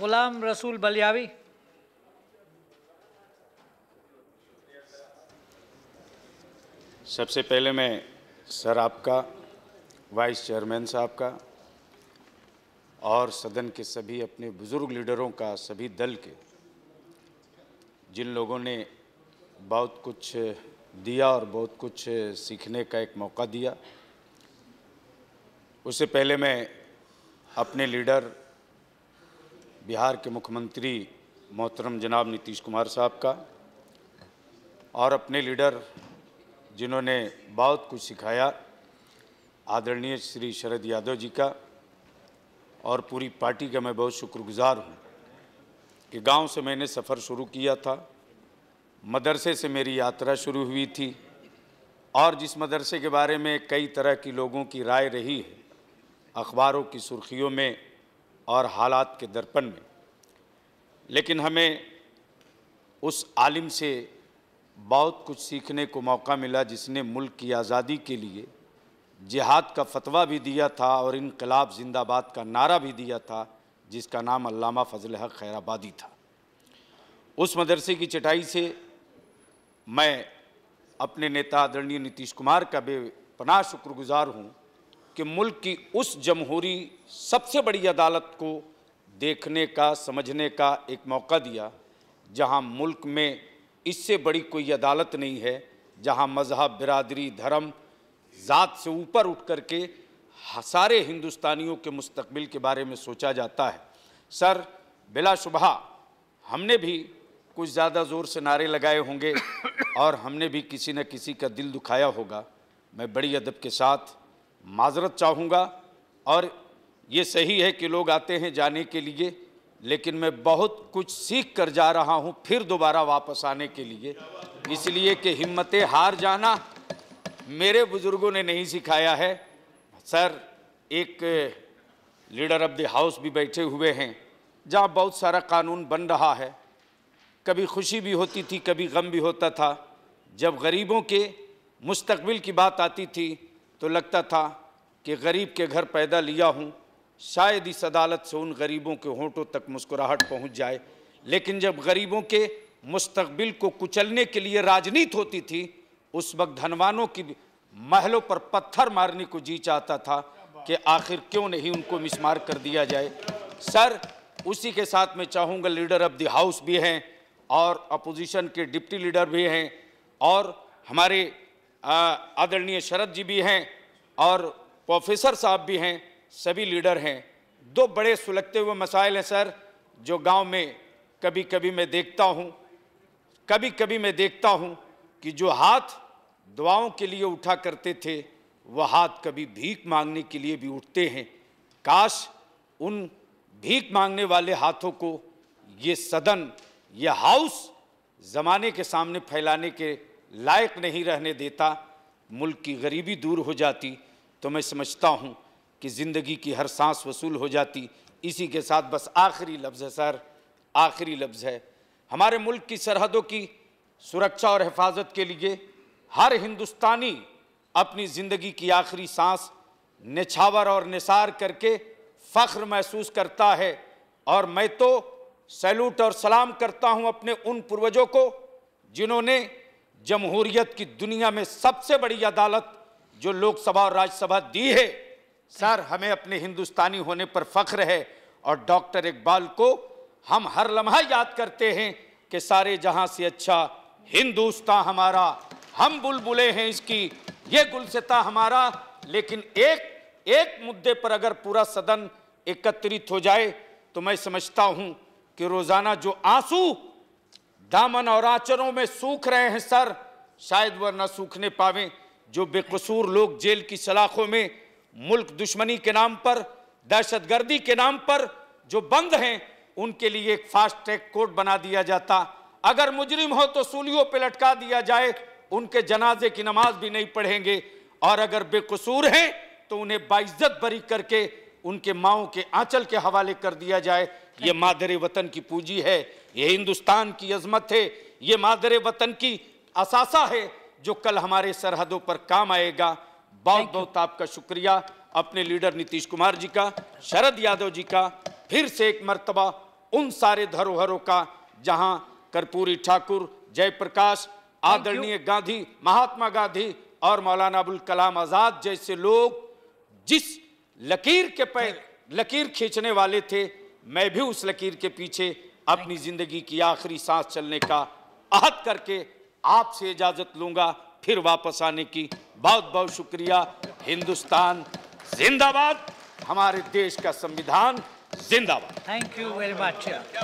गुलाम रसूल बलियावी सबसे पहले मैं सर आपका वाइस चेयरमैन साहब का और सदन के सभी अपने बुज़ुर्ग लीडरों का सभी दल के जिन लोगों ने बहुत कुछ दिया और बहुत कुछ सीखने का एक मौका दिया उससे पहले मैं अपने लीडर बिहार के मुख्यमंत्री मोहतरम जनाब नीतीश कुमार साहब का और अपने लीडर जिन्होंने बहुत कुछ सिखाया आदरणीय श्री शरद यादव जी का और पूरी पार्टी का मैं बहुत शुक्रगुजार हूँ कि गांव से मैंने सफ़र शुरू किया था मदरसे से मेरी यात्रा शुरू हुई थी और जिस मदरसे के बारे में कई तरह की लोगों की राय रही है अखबारों की सुर्खियों में और हालात के दर्पण में लेकिन हमें उस आलिम से बहुत कुछ सीखने को मौका मिला जिसने मुल्क की आज़ादी के लिए जिहाद का फतवा भी दिया था और इनकलाब जिंदाबाद का नारा भी दिया था जिसका नाम अल्लामा फजल हक खैराबादी था उस मदरसे की चटाई से मैं अपने नेता आदरणीय नीतीश कुमार का बेपनाह शुक्रगुजार हूँ कि मुल्क की उस जमहूरी सबसे बड़ी अदालत को देखने का समझने का एक मौका दिया जहां मुल्क में इससे बड़ी कोई अदालत नहीं है जहां मजहब बिरादरी धर्म ज़ात से ऊपर उठ कर के सारे हिंदुस्तानियों के मुस्तबिल के बारे में सोचा जाता है सर बिलाशुबा हमने भी कुछ ज़्यादा ज़ोर से नारे लगाए होंगे और हमने भी किसी न किसी का दिल दुखाया होगा मैं बड़ी अदब के साथ माजरत चाहूँगा और ये सही है कि लोग आते हैं जाने के लिए लेकिन मैं बहुत कुछ सीख कर जा रहा हूँ फिर दोबारा वापस आने के लिए इसलिए कि हिम्मत हार जाना मेरे बुज़ुर्गों ने नहीं सिखाया है सर एक लीडर ऑफ द हाउस भी बैठे हुए हैं जहाँ बहुत सारा कानून बन रहा है कभी खुशी भी होती थी कभी गम भी होता था जब गरीबों के मुस्तबिल की बात आती थी तो लगता था कि गरीब के घर पैदा लिया हूँ शायद इस अदालत से उन गरीबों के होंठों तक मुस्कुराहट पहुँच जाए लेकिन जब गरीबों के मुस्तबिल को कुचलने के लिए राजनीति होती थी उस वक्त धनवानों की महलों पर पत्थर मारने को जी चाहता था कि आखिर क्यों नहीं उनको मिसमार कर दिया जाए सर उसी के साथ मैं चाहूँगा लीडर ऑफ द हाउस भी हैं और अपोजिशन के डिप्टी लीडर भी हैं और हमारे आदरणीय शरद जी भी हैं और प्रोफेसर साहब भी हैं सभी लीडर हैं दो बड़े सुलगते हुए मसाइल हैं सर जो गांव में कभी कभी मैं देखता हूं कभी कभी मैं देखता हूं कि जो हाथ दुआओं के लिए उठा करते थे वह हाथ कभी भीख मांगने के लिए भी उठते हैं काश उन भीख मांगने वाले हाथों को ये सदन ये हाउस ज़माने के सामने फैलाने के लायक नहीं रहने देता मुल्क की गरीबी दूर हो जाती तो मैं समझता हूँ कि ज़िंदगी की हर सांस वसूल हो जाती इसी के साथ बस आखिरी लफ्ज़ है सर आखिरी लफ्ज़ है हमारे मुल्क की सरहदों की सुरक्षा और हिफाजत के लिए हर हिंदुस्तानी अपनी ज़िंदगी की आखिरी सांस निछावर और निसार करके फ़ख्र महसूस करता है और मैं तो सैल्यूट और सलाम करता हूँ अपने उन पूर्वजों को जिन्होंने जमहूरियत की दुनिया में सबसे बड़ी अदालत जो लोकसभा और राज्यसभा दी है सर हमें अपने हिंदुस्तानी होने पर फख्र है और डॉक्टर इकबाल को हम हर लम्हा याद करते हैं कि सारे जहां से अच्छा हिंदुस्तान हमारा हम बुलबुलें हैं इसकी ये गुलसता हमारा लेकिन एक एक मुद्दे पर अगर पूरा सदन एकत्रित हो जाए तो मैं समझता हूं कि रोज़ाना जो आंसू दामन और आचरों में सूख रहे हैं सर शायद वह न सूखने पावे जो बेकसूर लोग जेल की सलाखों में मुल्क दुश्मनी के नाम पर दहशतगर्दी के नाम पर जो बंद हैं उनके लिए एक फास्ट ट्रैक कोर्ट बना दिया जाता अगर मुजरिम हो तो सूलियों पे लटका दिया जाए उनके जनाजे की नमाज भी नहीं पढ़ेंगे और अगर बेकसूर हैं तो उन्हें बाइज्जत बरी करके उनके माओ के आंचल के हवाले कर दिया जाए ये मादरे वतन की पूंजी है ये हिंदुस्तान की अजमत है ये मादरे वतन की असासा है जो कल हमारे सरहदों पर काम आएगा बहुत बहुत आपका शुक्रिया अपने लीडर नीतीश कुमार जी का शरद यादव जी का फिर से एक मर्तबा उन सारे धरोहरों का जहां कर्पूरी ठाकुर जयप्रकाश आदरणीय गांधी महात्मा गांधी और मौलाना अबुल कलाम आज़ाद जैसे लोग जिस लकीर के पैर लकीर खींचने वाले थे मैं भी उस लकीर के पीछे अपनी ज़िंदगी की आखिरी सांस चलने का आहत करके आपसे इजाज़त लूंगा फिर वापस आने की बहुत बहुत शुक्रिया हिंदुस्तान जिंदाबाद हमारे देश का संविधान जिंदाबाद थैंक यू वेरी मच